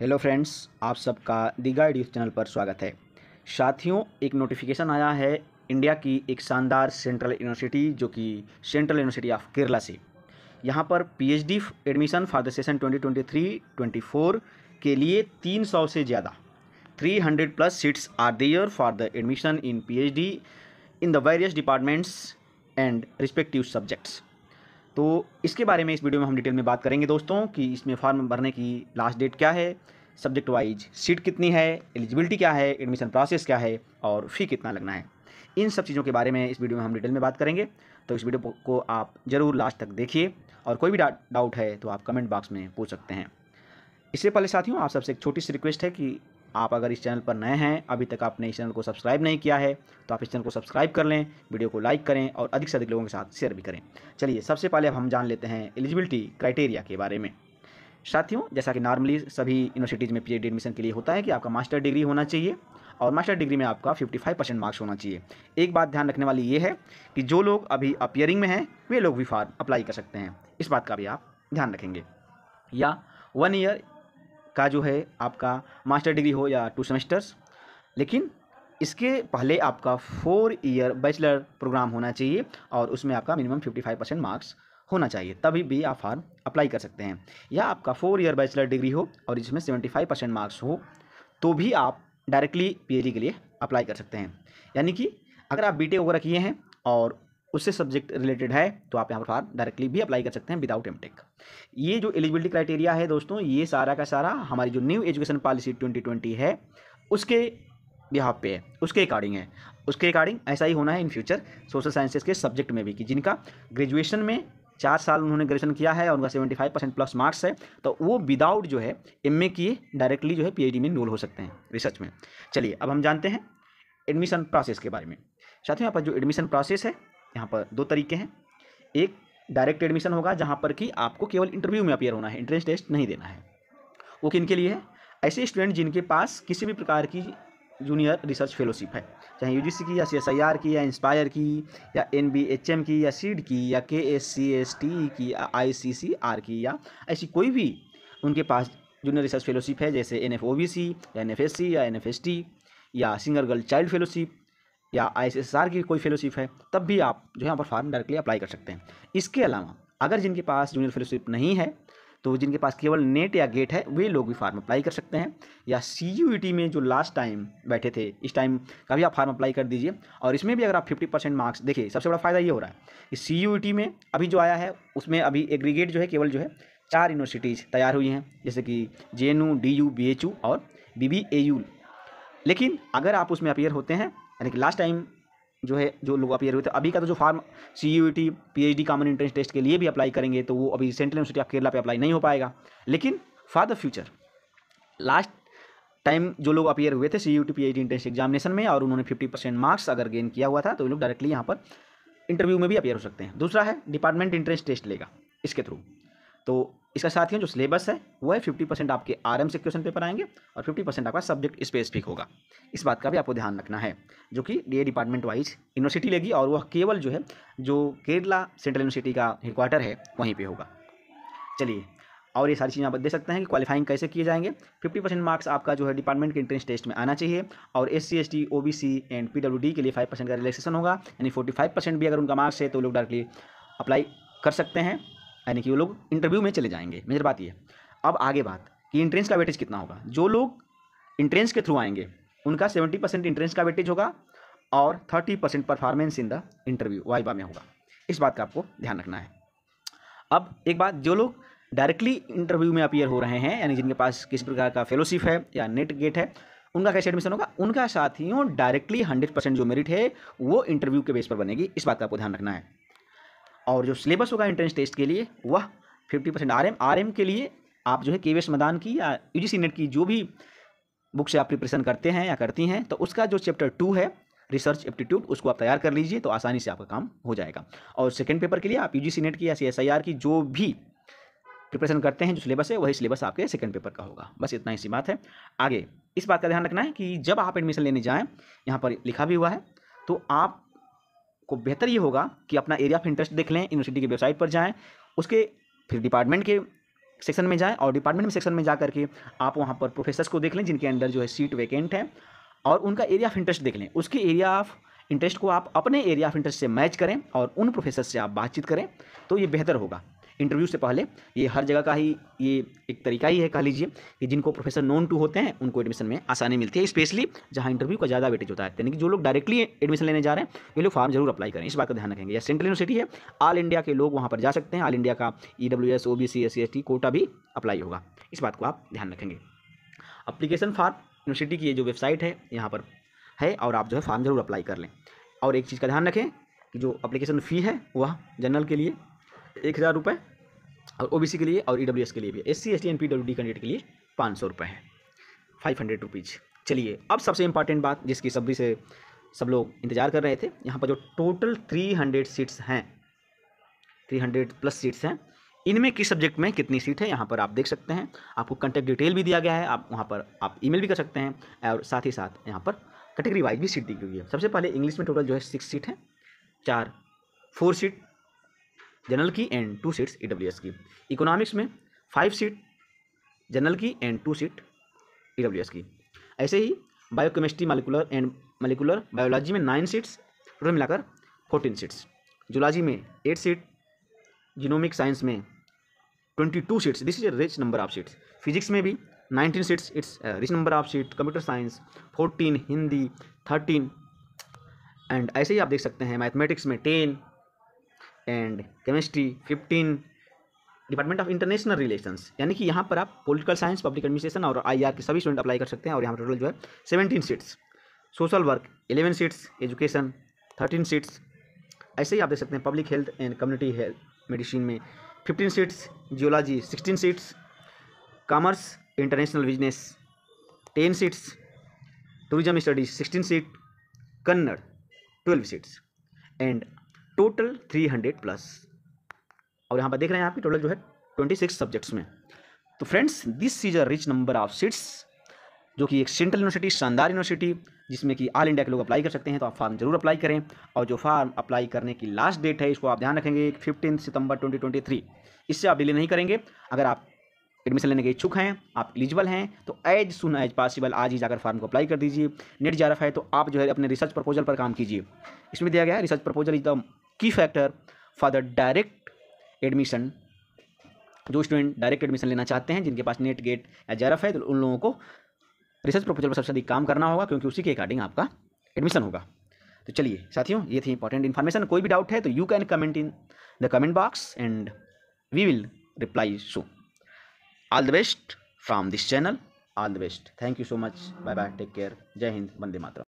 hello friends आप सबका दी guide youth channel पर स्वागत है साथियों एक नोटिफिकेशन आया है इंडिया की एक शानदार सेंट्रल यूनिवर्सिटी जो कि सेंट्रल यूनिवर्सिटी ऑफ केरला से यहाँ पर PhD admission for the session 2023-24 के लिए 300 से ज़्यादा 300 plus seats are there for the admission in P in the various departments and respective subjects तो इसके बारे में इस वीडियो में हम डिटेल में बात करेंगे दोस्तों कि इसमें फॉर्म भरने की लास्ट डेट क्या है सब्जेक्ट वाइज सीट कितनी है एलिजिबिलिटी क्या है एडमिशन प्रोसेस क्या है और फ़ी कितना लगना है इन सब चीज़ों के बारे में इस वीडियो में हम डिटेल में बात करेंगे तो इस वीडियो को आप ज़रूर लास्ट तक देखिए और कोई भी डाउट है तो आप कमेंट बॉक्स में पूछ सकते हैं इससे पहले साथियों आप सबसे एक छोटी सी रिक्वेस्ट है कि आप अगर इस चैनल पर नए हैं अभी तक आपने इस चैनल को सब्सक्राइब नहीं किया है तो आप इस चैनल को सब्सक्राइब कर लें वीडियो को लाइक करें और अधिक से अधिक लोगों के साथ शेयर भी करें चलिए सबसे पहले अब हम जान लेते हैं एलिजिबिलिटी क्राइटेरिया के बारे में साथियों जैसा कि नॉर्मली सभी यूनिवर्सिटीज़ में पी एडमिशन के लिए होता है कि आपका मास्टर डिग्री होना चाहिए और मास्टर डिग्री में आपका 55 परसेंट मार्क्स होना चाहिए एक बात ध्यान रखने वाली ये है कि जो लोग अभी अपियरिंग में हैं वे लोग भी फॉर्म अप्लाई कर सकते हैं इस बात का भी आप ध्यान रखेंगे या वन ईयर का जो है आपका मास्टर डिग्री हो या टू सेमेस्टर्स लेकिन इसके पहले आपका फोर ईयर बैचलर प्रोग्राम होना चाहिए और उसमें आपका minimum fifty five percent marks होना चाहिए तभी भी आप फॉर्म अप्लाई कर सकते हैं या आपका फोर ईयर बैचलर डिग्री हो और इसमें सेवेंटी फाइव परसेंट मार्क्स हो तो भी आप डायरेक्टली पी के लिए अप्लाई कर सकते हैं यानी कि अगर आप बी वगैरह किए हैं और उससे सब्जेक्ट रिलेटेड है तो आप यहाँ पर फॉर्म डायरेक्टली भी अप्लाई कर सकते हैं विदाउट एमटेक ये जो एलिजिबिलिटी क्राइटेरिया है दोस्तों ये सारा का सारा हमारी जो न्यू एजुकेशन पॉलिसी 2020 है उसके यहाँ पे है उसके अकॉर्डिंग है उसके अकॉर्डिंग ऐसा ही होना है इन फ्यूचर सोशल साइंसेज के सब्जेक्ट में भी कि जिनका ग्रेजुएशन में चार साल उन्होंने ग्रेजुएशन किया है और उनका seventy five percent plus marks है तो वो विदाउट जो है एम ए किए डायरेक्टली जो है पीएचडी में नोल हो सकते हैं रिसर्च में चलिए अब हम जानते हैं एडमिशन प्रोसेस के बारे में साथियों यहाँ पर जो एडमिशन प्रोसेस है यहाँ पर दो तरीके हैं एक डायरेक्ट एडमिशन होगा जहाँ पर कि आपको केवल इंटरव्यू में अपेयर होना है इंट्रेंस टेस्ट नहीं देना है वो किन के लिए है ऐसे स्टूडेंट जिनके पास किसी भी प्रकार की जूनियर रिसर्च फेलोशिप है चाहे यू की या सी की या इंस्पायर की या एन की या सीड की या के एस सी एस टी की या आई सी सी आर की या ऐसी कोई भी उनके पास जूनियर रिसर्च फेलोशिप है जैसे N F O B C या एन एफ एस सी या एन एफ एस टी या सिंगर गर्ल चाइल्ड फेलोशिप या आई की कोई फेलोशिप है तब भी आप जो है यहाँ पर फार्म डायरेक्टली अप्लाई कर सकते हैं इसके अलावा अगर जिनके पास जूनियर फेलोशिप नहीं है तो जिनके पास केवल नेट या गेट है वे लोग भी फार्म अप्लाई कर सकते हैं या सी e में जो लास्ट टाइम बैठे थे इस टाइम का भी आप फार्म अप्लाई कर दीजिए और इसमें भी अगर आप 50 परसेंट मार्क्स देखिए सबसे बड़ा फ़ायदा ये हो रहा है कि सी e में अभी जो आया है उसमें अभी एग्रीगेट जो है केवल जो है चार यूनिवर्सिटीज़ तैयार हुई हैं जैसे कि जे एन और बी बी ए यू लेकिन अगर आप उसमें अपेयर होते हैं यानी कि लास्ट टाइम जो है जो लोग अपीयर हुए थे अभी का तो जो form C U T P H D common entrance test के लिए भी अप्लाई करेंगे तो वो अभी सेंट्रल यूनिवर्सिटी ऑफ केरला पे अप्लाई नहीं हो पाएगा लेकिन for the future last time जो लोग अपीयर हुए थे C U T P H D entrance examination में और उन्होंने फिफ्टी परसेंट मार्क्स अगर गेन किया हुआ था तो वो लोग डायरेक्टली यहाँ पर इंटरव्यू में भी अपीयर हो सकते हैं दूसरा है डिपार्टमेंट इंट्रेंस टेस्ट लेगा इसके थ्रू तो इसका साथ ही जो सिलेबस है वो है फिफ्टी परसेंट आपके आर से क्वेश्चन पेपर आएंगे और फिफ्टी परसेंट आपका सब्जेक्ट स्पेसिफिक होगा इस बात का भी आपको ध्यान रखना है जो कि डी डिपार्टमेंट वाइज यूनिवर्सिटी लेगी और वह केवल जो है जो केरला सेंट्रल यूनिवर्सिटी का हेडक्वार्टर है वहीं पर होगा चलिए और ये सारी चीज़ें आप दे सकते हैं कि क्वालिफाइंग कैसे किए जाएंगे 50 परसेंट मार्क्स आपका जो है डिपार्टमेंट के इंट्रेंस टेस्ट में आना चाहिए और S C S T O B and P W D के लिए 5 परसेंट का रिलेक्सेशन होगा यानी 45 परसेंट भी अगर उनका मार्क्स है तो लोग डायरेक्टली अप्लाई कर सकते हैं यानी कि वो लोग इंटरव्यू में चले जाएंगे मेजर बात ये अब आगे बात कि इंट्रेंस का वेटेज कितना होगा जो लोग इंट्रेंस के थ्रू आएंगे उनका सेवेंटी परसेंट इंट्रेंस का वेटेज होगा और thirty percent performance in the interview viva में होगा इस बात का आपको ध्यान रखना है अब एक बात जो लोग डायरेक्टली इंटरव्यू में अपियर हो रहे हैं यानी जिनके पास किसी प्रकार का फेलोशिप है या नेट गेट है उनका कैसे एडमिशन होगा उनका साथियों डायरेक्टली हंड्रेड परसेंट जो मेरिट है वो इंटरव्यू के बेस पर बनेगी इस बात का आपको ध्यान रखना है और जो सिलेबस होगा एंट्रेंस टेस्ट के लिए वह fifty percent R M R M के लिए आप जो है के मैदान की या यू जी नेट की जो भी बुक से आप प्रिपरेशन करते हैं या करती हैं तो उसका जो चैप्टर टू है रिसर्च एप्टीट्यूड उसको आप तैयार कर लीजिए तो आसानी से आपका काम हो जाएगा और सेकेंड पेपर के लिए आप यू जी नेट की या सी की जो भी प्रिपरेशन करते हैं जो सिलेबस है वही सिलेबस आपके सेकंड पेपर का होगा बस इतना ही सी बात है आगे इस बात का ध्यान रखना है कि जब आप एडमिशन लेने जाएँ यहाँ पर लिखा भी हुआ है तो आप को बेहतर ये होगा कि अपना एरिया ऑफ इंटरेस्ट देख लें यूनिवर्सिटी की वेबसाइट पर जाएँ उसके फिर डिपार्टमेंट के सेक्शन में जाएँ और डिपार्टमेंट में सेक्शन में जा करके आप वहाँ पर प्रोफेसर्स को देख लें जिनके अंडर जो है सीट वैकेंट है और उनका एरिया ऑफ इंटरेस्ट देख लें उसके एरिया ऑफ इंटरेस्ट को आप अपने एरिया ऑफ इंटरेस्ट से मैच करें और उन प्रोफेसर से आप बातचीत करें तो ये बेहतर होगा इंटरव्यू से पहले ये हर जगह का ही ये एक तरीका ही है कह लीजिए कि जिनको प्रोफेसर नॉन टू होते हैं उनको एडमिशन में आसानी मिलती है स्पेशली जहाँ इंटरव्यू का ज़्यादा वेटेज होता है यानी कि जो लोग डायरेक्टली एडमिशन लेने जा रहे हैं ये लोग फॉर्म जरूर अप्लाई करें इस बात का ध्यान रखेंगे या सेंट्रल यूनिवर्सिटी है ऑल इंडिया के लोग वहाँ पर जा सकते हैं ऑल इंडिया का E W S O B C S C S T quota भी अप्लाई होगा इस बात को आप ध्यान रखेंगे अप्लीकेशन फार्म यूनिवर्सिटी की ये जो वेबसाइट है यहाँ पर है और आप जो है फॉर्म जरूर अप्लाई कर लें और एक चीज़ का ध्यान रखें कि जो अप्लीकेशन फ़ी है वह जनरल के लिए एक हज़ार रुपये और ओबीसी के लिए और ईडब्ल्यूएस e के लिए भी S C S T and P W D candidate के लिए पाँच सौ रुपये हैं फाइव हंड्रेड रुपीज़ चलिए अब सबसे इम्पॉर्टेंट बात जिसकी सभी से सब लोग इंतज़ार कर रहे थे यहाँ पर जो टोटल थ्री हंड्रेड सीट्स हैं थ्री हंड्रेड प्लस सीट्स हैं इनमें किस सब्जेक्ट में कितनी सीट है यहाँ पर आप देख सकते हैं आपको कंटेक्ट डिटेल भी दिया गया है आप वहाँ पर आप मेल भी कर सकते हैं और साथ ही साथ यहाँ पर कैटेगरी वाइज भी सीट दी गई है सबसे पहले इंग्लिश में टोटल जो है सिक्स सीट है चार फोर सीट जनरल की and two seats E e की इकोनॉमिक्स में फाइव सीट जनरल की and two seat E e की ऐसे ही biochemistry molecular and molecular biology में नाइन सीट्स टोटल मिलाकर फोर्टीन सीट्स जुलॉजी में एट सीट जिनोमिक साइंस में twenty two seats this is a rich number of seats physics में भी nineteen seats it's rich number of seat computer science fourteen Hindi thirteen and ऐसे ही आप देख सकते हैं मैथमेटिक्स में ten and chemistry fifteen department of international relations यानी कि यहाँ पर आप पॉलिटिकल साइंस पब्लिक एडमिनिस्ट्रेशन और आईआर के सभी स्टूडेंट अप्लाई कर सकते हैं और यहाँ पर टोटल जो है seventeen seats social work eleven seats education thirteen seats ऐसे ही आप देख सकते हैं public health and community health medicine में fifteen seats geology sixteen seats commerce international business ten seats tourism studies sixteen seat Kannada twelve seats and total three hundred plus और यहाँ पर देख रहे हैं आपकी टोटल जो है ट्वेंटी सिक्स सब्जेक्ट्स में तो friends this is a rich number of seats जो कि एक सेंट्रल यूनिवर्सिटी शानदार यूनिवर्सिटी जिसमें कि ऑल इंडिया के लोग अप्लाई कर सकते हैं तो आप फॉर्म जरूर अप्लाई करें और जो फॉर्म अप्लाई करने की लास्ट डेट है इसको आप ध्यान रखेंगे फिफ्टीन सितंबर थ्री इससे आप डिले नहीं करेंगे अगर आप एडमिशन लेने के इच्छुक हैं आप एलिजिबल हैं तो एज सुन एज पॉसिबल आज ही जाकर फॉर्म को अप्लाई कर दीजिए नेट जा रहा है तो आप जो है अपने रिसर्च प्रपोजल पर काम कीजिए इसमें दिया गया है research proposal is the key factor for the direct admission जो स्टूडेंट डायरेक्ट एडमिशन लेना चाहते हैं जिनके पास नेट गेट या जेरफ है तो उन लोगों को रिसर्च प्रपोजल पर सबसे अधिक काम करना होगा क्योंकि उसी के अकॉर्डिंग आपका एडमिशन होगा तो चलिए साथियों ये थी इंपॉर्टेंट इन्फॉर्मेशन कोई भी डाउट है तो you can comment in the comment box and we will reply so all the best from this channel all the best thank you so much bye bye take care जय हिंद वंदे मातरम